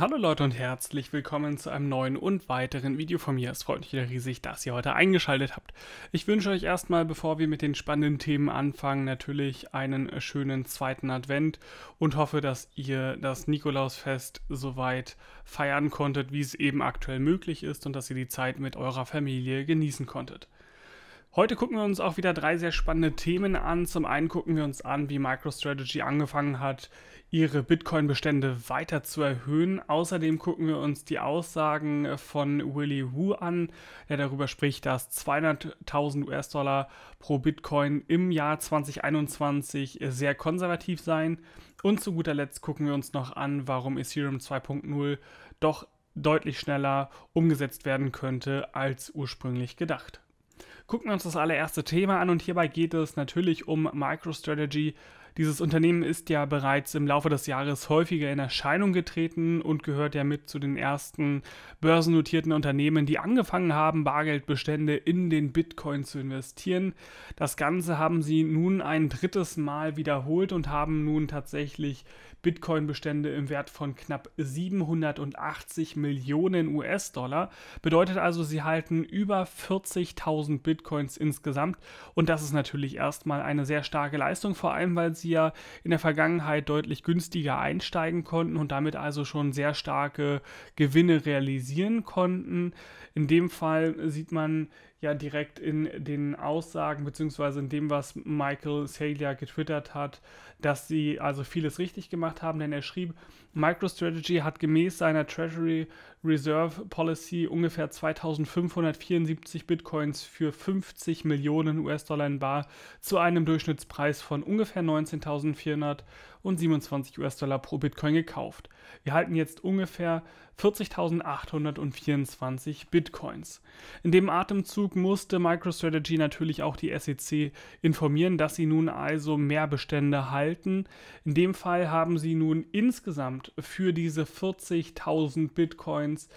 Hallo Leute und herzlich willkommen zu einem neuen und weiteren Video von mir. Es freut mich wieder riesig, dass ihr heute eingeschaltet habt. Ich wünsche euch erstmal, bevor wir mit den spannenden Themen anfangen, natürlich einen schönen zweiten Advent und hoffe, dass ihr das Nikolausfest soweit feiern konntet, wie es eben aktuell möglich ist und dass ihr die Zeit mit eurer Familie genießen konntet. Heute gucken wir uns auch wieder drei sehr spannende Themen an. Zum einen gucken wir uns an, wie MicroStrategy angefangen hat, ihre Bitcoin-Bestände weiter zu erhöhen. Außerdem gucken wir uns die Aussagen von Willy Wu an, der darüber spricht, dass 200.000 US-Dollar pro Bitcoin im Jahr 2021 sehr konservativ seien. Und zu guter Letzt gucken wir uns noch an, warum Ethereum 2.0 doch deutlich schneller umgesetzt werden könnte als ursprünglich gedacht. Gucken wir uns das allererste Thema an und hierbei geht es natürlich um MicroStrategy. Dieses Unternehmen ist ja bereits im Laufe des Jahres häufiger in Erscheinung getreten und gehört ja mit zu den ersten börsennotierten Unternehmen, die angefangen haben, Bargeldbestände in den Bitcoin zu investieren. Das Ganze haben sie nun ein drittes Mal wiederholt und haben nun tatsächlich Bitcoin-Bestände im Wert von knapp 780 Millionen US-Dollar. Bedeutet also, sie halten über 40.000 Bitcoins insgesamt. Und das ist natürlich erstmal eine sehr starke Leistung, vor allem weil sie ja in der Vergangenheit deutlich günstiger einsteigen konnten und damit also schon sehr starke Gewinne realisieren konnten. In dem Fall sieht man ja direkt in den Aussagen beziehungsweise in dem, was Michael Saylor getwittert hat, dass sie also vieles richtig gemacht haben, denn er schrieb, MicroStrategy hat gemäß seiner Treasury Reserve Policy ungefähr 2574 Bitcoins für 50 Millionen US-Dollar in Bar zu einem Durchschnittspreis von ungefähr 19.427 US-Dollar pro Bitcoin gekauft. Wir halten jetzt ungefähr 40.824 Bitcoins. In dem Atemzug musste MicroStrategy natürlich auch die SEC informieren, dass sie nun also mehr Bestände halten. In dem Fall haben sie nun insgesamt für diese 40.000 Bitcoins Defense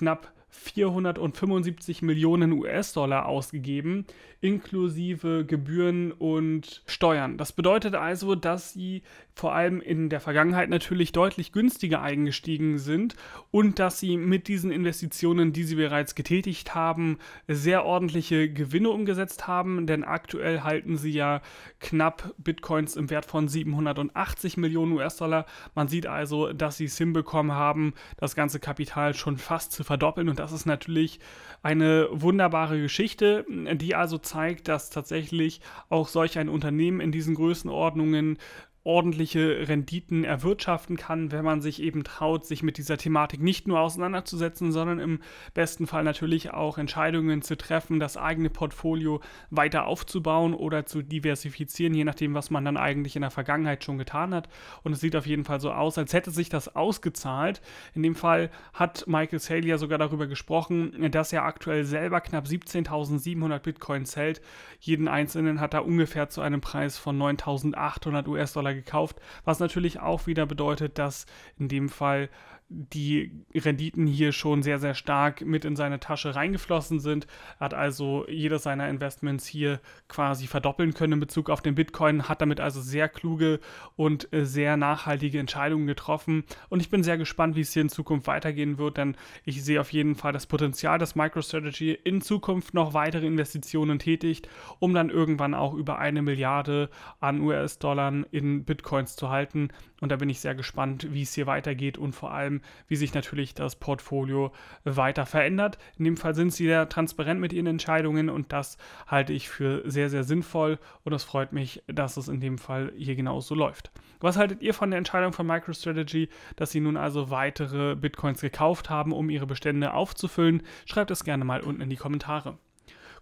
knapp 475 Millionen US-Dollar ausgegeben, inklusive Gebühren und Steuern. Das bedeutet also, dass sie vor allem in der Vergangenheit natürlich deutlich günstiger eingestiegen sind und dass sie mit diesen Investitionen, die sie bereits getätigt haben, sehr ordentliche Gewinne umgesetzt haben, denn aktuell halten sie ja knapp Bitcoins im Wert von 780 Millionen US-Dollar. Man sieht also, dass sie es hinbekommen haben, das ganze Kapital schon fast zu verdoppeln und das ist natürlich eine wunderbare Geschichte, die also zeigt, dass tatsächlich auch solch ein Unternehmen in diesen Größenordnungen ordentliche Renditen erwirtschaften kann, wenn man sich eben traut, sich mit dieser Thematik nicht nur auseinanderzusetzen, sondern im besten Fall natürlich auch Entscheidungen zu treffen, das eigene Portfolio weiter aufzubauen oder zu diversifizieren, je nachdem, was man dann eigentlich in der Vergangenheit schon getan hat. Und es sieht auf jeden Fall so aus, als hätte sich das ausgezahlt. In dem Fall hat Michael Saylor ja sogar darüber gesprochen, dass er aktuell selber knapp 17.700 Bitcoins hält. Jeden einzelnen hat er ungefähr zu einem Preis von 9.800 US-Dollar gekauft, was natürlich auch wieder bedeutet, dass in dem Fall die Renditen hier schon sehr, sehr stark mit in seine Tasche reingeflossen sind. Er hat also jedes seiner Investments hier quasi verdoppeln können in Bezug auf den Bitcoin, hat damit also sehr kluge und äh, sehr nachhaltige Entscheidungen getroffen. Und ich bin sehr gespannt, wie es hier in Zukunft weitergehen wird, denn ich sehe auf jeden Fall das Potenzial, dass MicroStrategy in Zukunft noch weitere Investitionen tätigt, um dann irgendwann auch über eine Milliarde an US-Dollar in Bitcoins zu halten. Und da bin ich sehr gespannt, wie es hier weitergeht und vor allem, wie sich natürlich das Portfolio weiter verändert. In dem Fall sind sie sehr transparent mit ihren Entscheidungen und das halte ich für sehr, sehr sinnvoll und es freut mich, dass es in dem Fall hier genauso läuft. Was haltet ihr von der Entscheidung von MicroStrategy, dass sie nun also weitere Bitcoins gekauft haben, um ihre Bestände aufzufüllen? Schreibt es gerne mal unten in die Kommentare.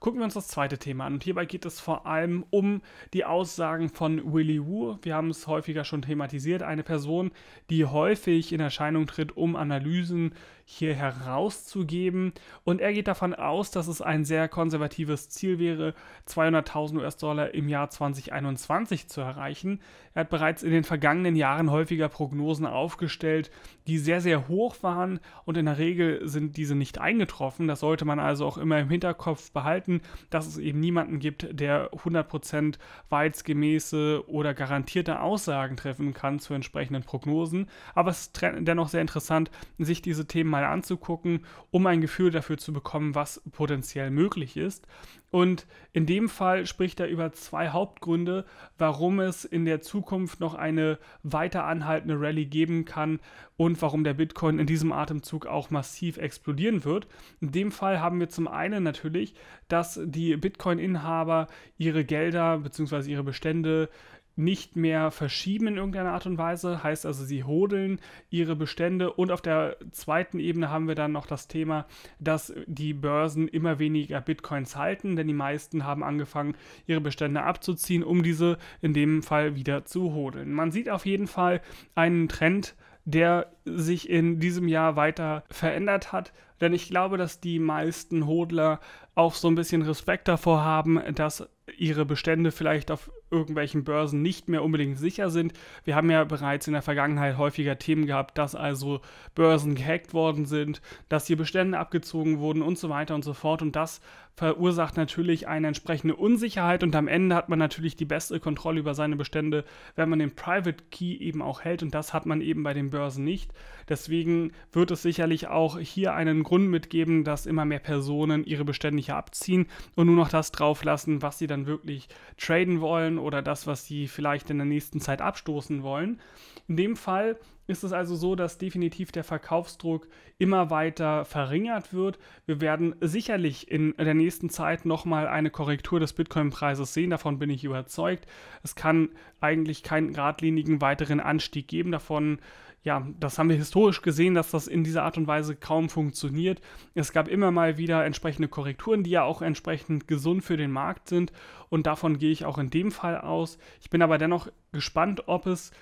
Gucken wir uns das zweite Thema an. Und hierbei geht es vor allem um die Aussagen von Willy Wu. Wir haben es häufiger schon thematisiert. Eine Person, die häufig in Erscheinung tritt, um Analysen hier herauszugeben. Und er geht davon aus, dass es ein sehr konservatives Ziel wäre, 200.000 US-Dollar im Jahr 2021 zu erreichen. Er hat bereits in den vergangenen Jahren häufiger Prognosen aufgestellt, die sehr, sehr hoch waren und in der Regel sind diese nicht eingetroffen. Das sollte man also auch immer im Hinterkopf behalten, dass es eben niemanden gibt, der 100% wahrheitsgemäße oder garantierte Aussagen treffen kann zu entsprechenden Prognosen. Aber es ist dennoch sehr interessant, sich diese Themen mal mal anzugucken, um ein Gefühl dafür zu bekommen, was potenziell möglich ist. Und in dem Fall spricht er über zwei Hauptgründe, warum es in der Zukunft noch eine weiter anhaltende Rallye geben kann und warum der Bitcoin in diesem Atemzug auch massiv explodieren wird. In dem Fall haben wir zum einen natürlich, dass die Bitcoin-Inhaber ihre Gelder bzw. ihre Bestände nicht mehr verschieben in irgendeiner Art und Weise. Heißt also, sie hodeln ihre Bestände. Und auf der zweiten Ebene haben wir dann noch das Thema, dass die Börsen immer weniger Bitcoins halten, denn die meisten haben angefangen, ihre Bestände abzuziehen, um diese in dem Fall wieder zu hodeln. Man sieht auf jeden Fall einen Trend, der sich in diesem Jahr weiter verändert hat. Denn ich glaube, dass die meisten Hodler auch so ein bisschen Respekt davor haben, dass ihre Bestände vielleicht auf irgendwelchen Börsen nicht mehr unbedingt sicher sind. Wir haben ja bereits in der Vergangenheit häufiger Themen gehabt, dass also Börsen gehackt worden sind, dass hier Bestände abgezogen wurden und so weiter und so fort. Und das verursacht natürlich eine entsprechende Unsicherheit und am Ende hat man natürlich die beste Kontrolle über seine Bestände, wenn man den Private Key eben auch hält und das hat man eben bei den Börsen nicht. Deswegen wird es sicherlich auch hier einen Grund mitgeben, dass immer mehr Personen ihre Bestände hier abziehen und nur noch das drauflassen, was sie dann wirklich traden wollen oder das, was sie vielleicht in der nächsten Zeit abstoßen wollen. In dem Fall ist es also so, dass definitiv der Verkaufsdruck immer weiter verringert wird. Wir werden sicherlich in der nächsten Zeit nochmal eine Korrektur des Bitcoin-Preises sehen, davon bin ich überzeugt. Es kann eigentlich keinen geradlinigen weiteren Anstieg geben davon. Ja, das haben wir historisch gesehen, dass das in dieser Art und Weise kaum funktioniert. Es gab immer mal wieder entsprechende Korrekturen, die ja auch entsprechend gesund für den Markt sind und davon gehe ich auch in dem Fall aus. Ich bin aber dennoch gespannt, ob es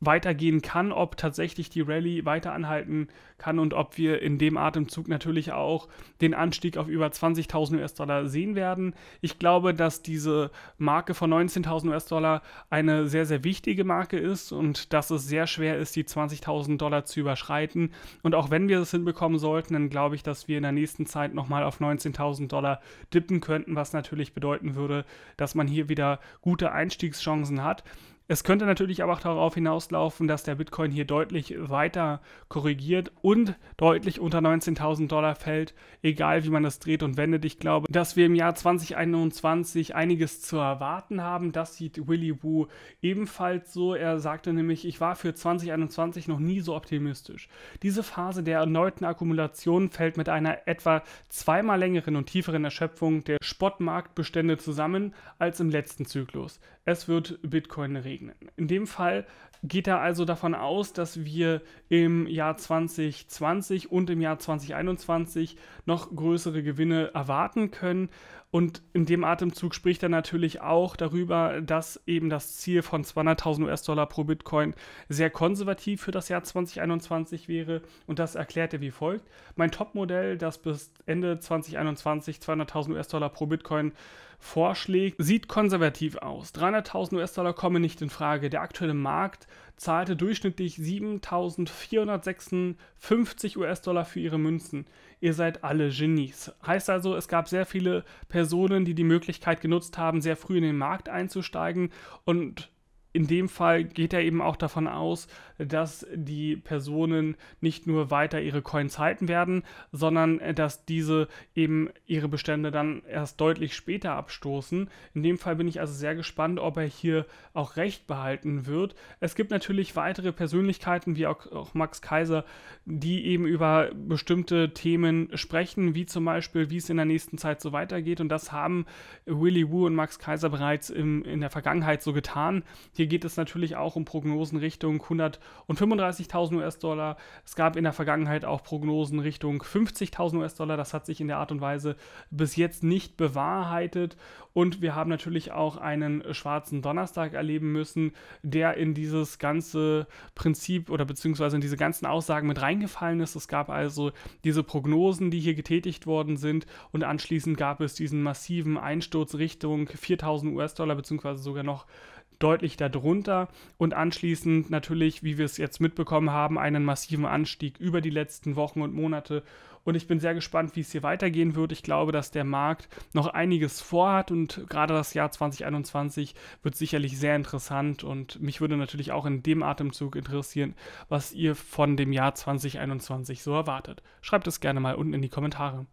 weitergehen kann, ob tatsächlich die Rallye weiter anhalten kann und ob wir in dem Atemzug natürlich auch den Anstieg auf über 20.000 US-Dollar sehen werden. Ich glaube, dass diese Marke von 19.000 US-Dollar eine sehr, sehr wichtige Marke ist und dass es sehr schwer ist, die 20.000 Dollar zu überschreiten. Und auch wenn wir es hinbekommen sollten, dann glaube ich, dass wir in der nächsten Zeit nochmal auf 19.000 Dollar dippen könnten, was natürlich bedeuten würde, dass man hier wieder gute Einstiegschancen hat. Es könnte natürlich aber auch darauf hinauslaufen, dass der Bitcoin hier deutlich weiter korrigiert und deutlich unter 19.000 Dollar fällt, egal wie man das dreht und wendet. Ich glaube, dass wir im Jahr 2021 einiges zu erwarten haben. Das sieht Willy Wu ebenfalls so. Er sagte nämlich, ich war für 2021 noch nie so optimistisch. Diese Phase der erneuten Akkumulation fällt mit einer etwa zweimal längeren und tieferen Erschöpfung der Spotmarktbestände zusammen als im letzten Zyklus. Es wird Bitcoin regen begegnen. In dem Fall geht er also davon aus, dass wir im Jahr 2020 und im Jahr 2021 noch größere Gewinne erwarten können. Und in dem Atemzug spricht er natürlich auch darüber, dass eben das Ziel von 200.000 US-Dollar pro Bitcoin sehr konservativ für das Jahr 2021 wäre. Und das erklärt er wie folgt. Mein Top-Modell, das bis Ende 2021 200.000 US-Dollar pro Bitcoin vorschlägt, sieht konservativ aus. 300.000 US-Dollar kommen nicht in Frage. Der aktuelle Markt zahlte durchschnittlich 7.456 US-Dollar für ihre Münzen. Ihr seid alle Genies. Heißt also, es gab sehr viele Personen, die die Möglichkeit genutzt haben, sehr früh in den Markt einzusteigen und in dem Fall geht er eben auch davon aus, dass die Personen nicht nur weiter ihre Coins halten werden, sondern äh, dass diese eben ihre Bestände dann erst deutlich später abstoßen. In dem Fall bin ich also sehr gespannt, ob er hier auch recht behalten wird. Es gibt natürlich weitere Persönlichkeiten wie auch, auch Max Kaiser, die eben über bestimmte Themen sprechen, wie zum Beispiel, wie es in der nächsten Zeit so weitergeht. Und das haben Willy Wu und Max Kaiser bereits im, in der Vergangenheit so getan. Hier geht es natürlich auch um Prognosen Richtung 135.000 US-Dollar. Es gab in der Vergangenheit auch Prognosen Richtung 50.000 US-Dollar. Das hat sich in der Art und Weise bis jetzt nicht bewahrheitet. Und wir haben natürlich auch einen schwarzen Donnerstag erleben müssen, der in dieses ganze Prinzip oder beziehungsweise in diese ganzen Aussagen mit reingefallen ist. Es gab also diese Prognosen, die hier getätigt worden sind. Und anschließend gab es diesen massiven Einsturz Richtung 4.000 US-Dollar beziehungsweise sogar noch deutlich darunter und anschließend natürlich, wie wir es jetzt mitbekommen haben, einen massiven Anstieg über die letzten Wochen und Monate. Und ich bin sehr gespannt, wie es hier weitergehen wird. Ich glaube, dass der Markt noch einiges vorhat und gerade das Jahr 2021 wird sicherlich sehr interessant. Und mich würde natürlich auch in dem Atemzug interessieren, was ihr von dem Jahr 2021 so erwartet. Schreibt es gerne mal unten in die Kommentare.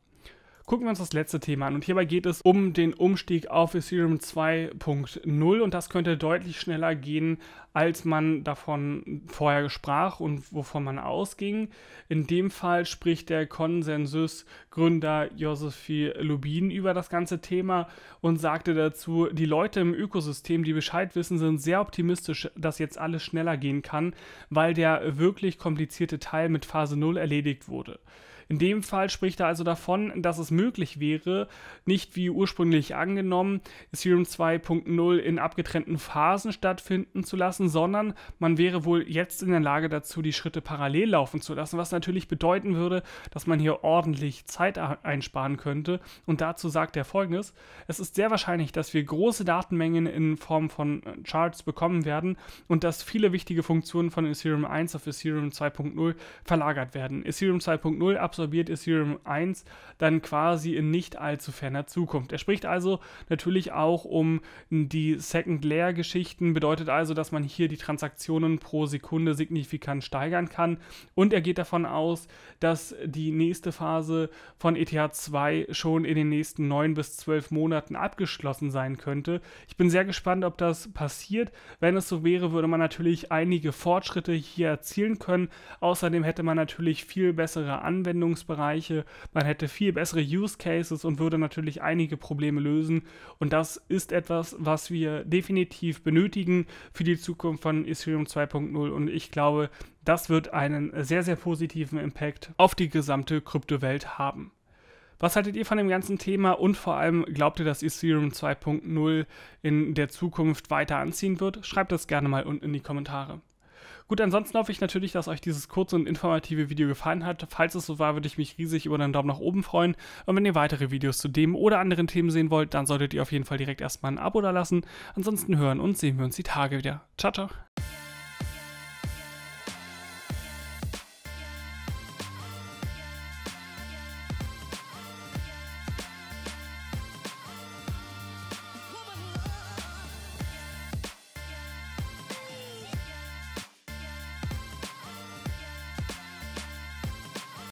Gucken wir uns das letzte Thema an. Und hierbei geht es um den Umstieg auf Ethereum 2.0. Und das könnte deutlich schneller gehen, als man davon vorher sprach und wovon man ausging. In dem Fall spricht der Konsensusgründer Josefi Lubin über das ganze Thema und sagte dazu, die Leute im Ökosystem, die Bescheid wissen, sind sehr optimistisch, dass jetzt alles schneller gehen kann, weil der wirklich komplizierte Teil mit Phase 0 erledigt wurde. In dem Fall spricht er also davon, dass es möglich wäre, nicht wie ursprünglich angenommen, Ethereum 2.0 in abgetrennten Phasen stattfinden zu lassen, sondern man wäre wohl jetzt in der Lage dazu, die Schritte parallel laufen zu lassen, was natürlich bedeuten würde, dass man hier ordentlich Zeit einsparen könnte. Und dazu sagt er folgendes: Es ist sehr wahrscheinlich, dass wir große Datenmengen in Form von äh, Charts bekommen werden und dass viele wichtige Funktionen von Ethereum 1 auf Ethereum 2.0 verlagert werden. Ethereum 2.0 absolut absorbiert Ethereum 1 dann quasi in nicht allzu ferner Zukunft. Er spricht also natürlich auch um die Second-Layer-Geschichten, bedeutet also, dass man hier die Transaktionen pro Sekunde signifikant steigern kann und er geht davon aus, dass die nächste Phase von ETH 2 schon in den nächsten 9 bis 12 Monaten abgeschlossen sein könnte. Ich bin sehr gespannt, ob das passiert. Wenn es so wäre, würde man natürlich einige Fortschritte hier erzielen können. Außerdem hätte man natürlich viel bessere Anwendungen Anwendungsbereiche, man hätte viel bessere Use Cases und würde natürlich einige Probleme lösen. Und das ist etwas, was wir definitiv benötigen für die Zukunft von Ethereum 2.0. Und ich glaube, das wird einen sehr, sehr positiven Impact auf die gesamte Kryptowelt haben. Was haltet ihr von dem ganzen Thema und vor allem glaubt ihr, dass Ethereum 2.0 in der Zukunft weiter anziehen wird? Schreibt das gerne mal unten in die Kommentare. Gut, ansonsten hoffe ich natürlich, dass euch dieses kurze und informative Video gefallen hat. Falls es so war, würde ich mich riesig über einen Daumen nach oben freuen. Und wenn ihr weitere Videos zu dem oder anderen Themen sehen wollt, dann solltet ihr auf jeden Fall direkt erstmal ein Abo da lassen. Ansonsten hören und sehen wir uns die Tage wieder. Ciao, ciao.